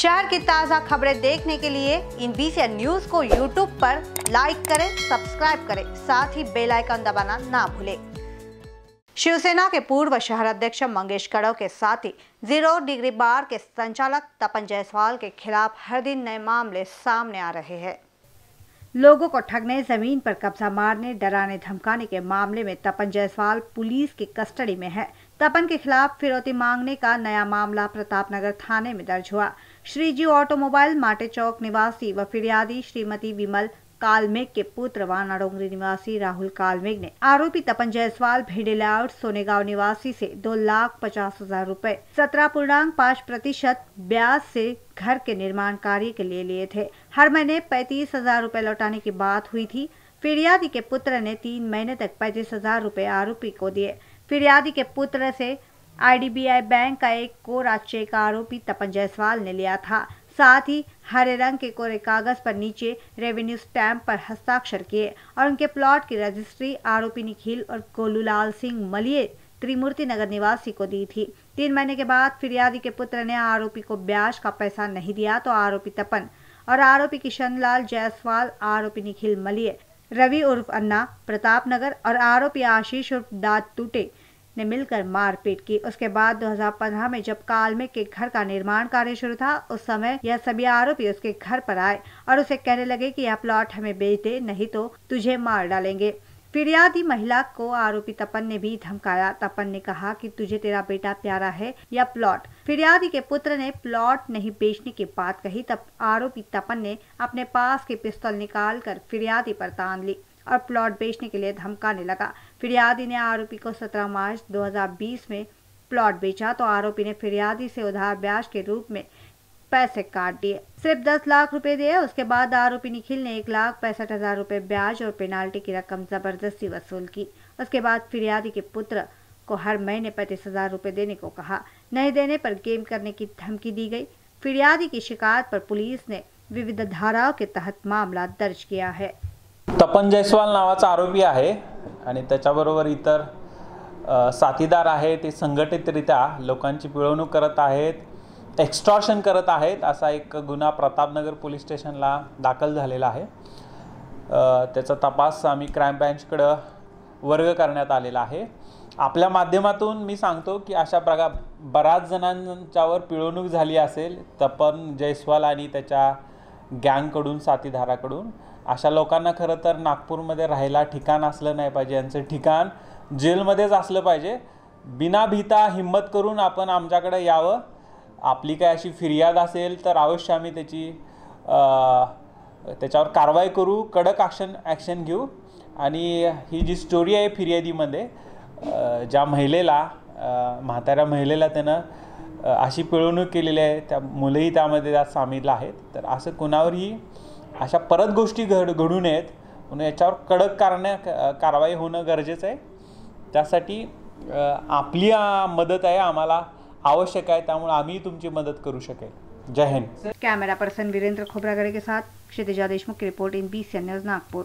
शहर की ताज़ा खबरें देखने के लिए इन बीसी न्यूज को यूट्यूब पर लाइक करें सब्सक्राइब करें साथ ही बेल आइकन दबाना ना भूलें शिवसेना के पूर्व शहर अध्यक्ष मंगेश कड़व के साथ ही जीरो डिग्री बार के संचालक तपन जायसवाल के खिलाफ हर दिन नए मामले सामने आ रहे हैं लोगों को ठगने जमीन पर कब्जा मारने डराने धमकाने के मामले में तपन जायसवाल पुलिस की कस्टडी में है तपन के खिलाफ फिरौती मांगने का नया मामला प्रताप नगर थाने में दर्ज हुआ श्रीजी ऑटोमोबाइल माटे चौक निवासी व फिरियादी श्रीमती विमल कालमेघ के पुत्र व नाडोंगरी निवासी राहुल कालमेघ ने आरोपी तपन जायसवाल भेडेलाउट सोनेगांव निवासी से दो लाख पचास हजार रूपए सत्रह पूर्णांक पाँच प्रतिशत ब्याज से घर के निर्माण कार्य के लिए लिए थे हर महीने पैतीस हजार रूपए लौटाने की बात हुई थी फिरियादी के पुत्र ने तीन महीने तक पैंतीस हजार रूपए आरोपी को दिए फिरियादी के पुत्र से आईडीबीआई बैंक का एक कोरा चेक आरोपी तपन जायसवाल ने लिया था साथ ही हरे रंग के कोरे कागज पर नीचे रेवेन्यू स्टैंप पर हस्ताक्षर किए और उनके प्लॉट की रजिस्ट्री आरोपी निखिल और गोलूलाल सिंह मलिये त्रिमूर्ति नगर निवासी को दी थी तीन महीने के बाद फिरियादी के पुत्र ने आरोपी को ब्याज का पैसा नहीं दिया तो आरोपी तपन और आरोपी किशनलाल जायसवाल आरोपी निखिल मलिय रवि उर्फ अन्ना प्रताप नगर और आरोपी आशीष उर्फ दाद टूटे ने मिलकर मारपीट की उसके बाद 2015 में जब कालमे के घर का निर्माण कार्य शुरू था उस समय यह सभी आरोपी उसके घर पर आए और उसे कहने लगे कि यह प्लॉट हमें बेच दे नहीं तो तुझे मार डालेंगे फिरियादी महिला को आरोपी तपन ने भी धमकाया तपन ने कहा कि तुझे तेरा बेटा प्यारा है या प्लॉट फिरियादी के पुत्र ने प्लॉट नहीं बेचने की बात कही तब आरोपी तपन ने अपने पास के पिस्तौल निकाल कर फिरियादी पर तान ली और प्लॉट बेचने के लिए धमकाने लगा फिरियादी ने आरोपी को 17 मार्च 2020 में प्लॉट बेचा तो आरोपी ने फिरियादी से उधार ब्याज के रूप में पैसे काट दिए सिर्फ दस लाख रुपए दिए उसके बाद आरोपी निखिल ने एक लाख पैंसठ हजार रुपए ब्याज और पेनाल्टी की रकम जबरदस्ती वसूल की उसके बाद फिरियादी के पुत्र को हर महीने पैंतीस हजार रूपए देने को कहा नहीं देने पर गेम करने की धमकी दी गई फिरियादी की शिकायत पर पुलिस ने विविध धाराओं के तहत मामला दर्ज किया है तपन जयस्वाल नावाचा आरोपी आहे आणि त्याच्याबरोबर इतर साथीदार आहे ते संघटितरित्या लोकांची पिळवणूक करत आहेत एक्स्ट्रॉशन करत आहेत असा एक गुन्हा प्रतापनगर पोलीस स्टेशनला दाखल झालेला आहे त्याचा तपास आम्ही क्राईम ब्रँचकडं वर्ग करण्यात आलेला आहे आपल्या माध्यमातून मी सांगतो की अशा प्रकार बऱ्याच जणांच्यावर पिळवणूक झाली असेल तपन जयस्वाल आणि त्याच्या गँगकडून साथीधाराकडून अशा लोकांना खरं तर नागपूरमध्ये राहायला ठिकाण असलं नाही पाहिजे यांचं ठिकाण जेलमध्येच असलं पाहिजे बिना भीता हिंमत करून आपण आमच्याकडे यावं आपली काय अशी फिर्याद असेल तर अवश्य आम्ही त्याची त्याच्यावर कारवाई करू कडक ॲक्शन ॲक्शन घेऊ आणि ही जी स्टोरी आहे फिर्यादीमध्ये ज्या महिलेला म्हाताऱ्या महिलेला त्यानं अशी पिळवणूक केलेली आहे त्या मुलंही त्यामध्ये त्यात सामील आहेत तर असं कोणावरही अशा परत गोष्टी घड घडू नयेत म्हणून याच्यावर कडक कारण्या कारवाई होणं गरजेचं आहे त्यासाठी आपली मदत आहे आम्हाला आवश्यक आहे त्यामुळे आम्ही तुमची मदत करू शकेल जय हिंद कॅमेरा पर्सन वीरेंद्र खोबरागडे के साथ Kshitija Deshmukh report in B C news Nagpur